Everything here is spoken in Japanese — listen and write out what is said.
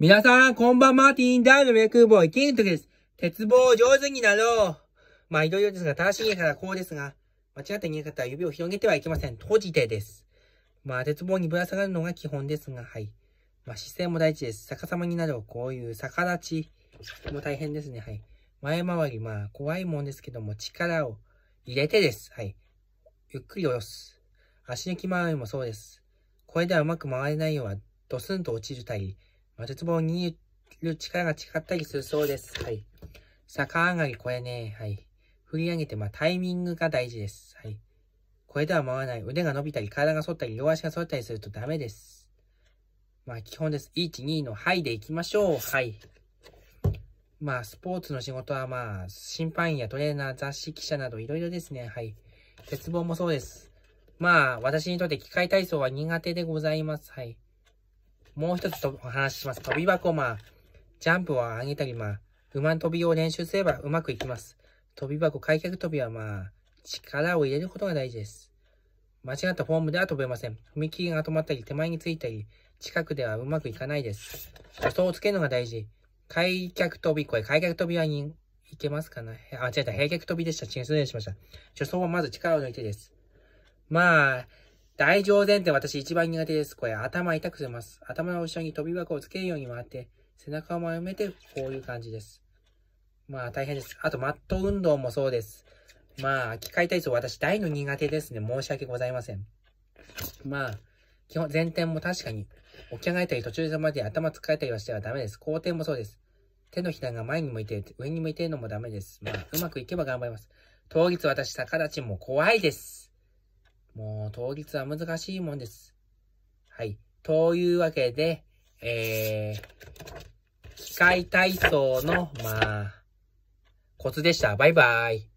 皆さん、こんばんマーティン、ダ大の名空母、生きる時です。鉄棒上手になろう。まあ、いろいろですが、正しい言い方はこうですが、間違って逃げ方は指を広げてはいけません。閉じてです。まあ、鉄棒にぶら下がるのが基本ですが、はい。まあ、姿勢も大事です。逆さまになろう。こういう逆立ちも大変ですね。はい。前回り、まあ、怖いもんですけども、力を入れてです。はい。ゆっくり下ろす。足抜き回りもそうです。これではうまく回れないようは、ドスンと落ちるたり、魔術棒を握る力が違ったりするそうです。はい。逆上がり、これね、はい。振り上げて、まあ、タイミングが大事です。はい。これでは回らない。腕が伸びたり、体が反ったり、両足が反ったりするとダメです。まあ、基本です。1、2のはいでいきましょう。はい。まあ、スポーツの仕事は、まあ、審判員やトレーナー、雑誌記者など、いろいろですね。はい。鉄棒もそうです。まあ、私にとって機械体操は苦手でございます。はい。もう一つとお話しします。飛び箱まあ、ジャンプを上げたりまあ、馬の飛びを練習すればうまくいきます。飛び箱、開脚飛びはまあ、力を入れることが大事です。間違ったフォームでは飛べません。踏み切りが止まったり、手前についたり、近くではうまくいかないです。助走をつけるのが大事。開脚飛び、これ開脚飛びはにいけますかねあ、違った、閉脚飛びでした。失礼しました。助走はまず力を抜いてです。まあ、大乗前転私一番苦手です。これ頭痛くします。頭の後ろに飛び箱をつけるように回って、背中を丸めて、こういう感じです。まあ大変です。あと、マット運動もそうです。まあ、機械体操私大の苦手ですね。申し訳ございません。まあ、基本、前転も確かに、起き上がったり途中でまで頭使えたりはしてはダメです。後転もそうです。手のひらが前に向いて、上に向いてるのもダメです。まあ、うまくいけば頑張ります。当日私逆立ちも怖いです。もう当日は難しいもんです。はい。というわけで、えー、機械体操の、まあ、コツでした。バイバイ。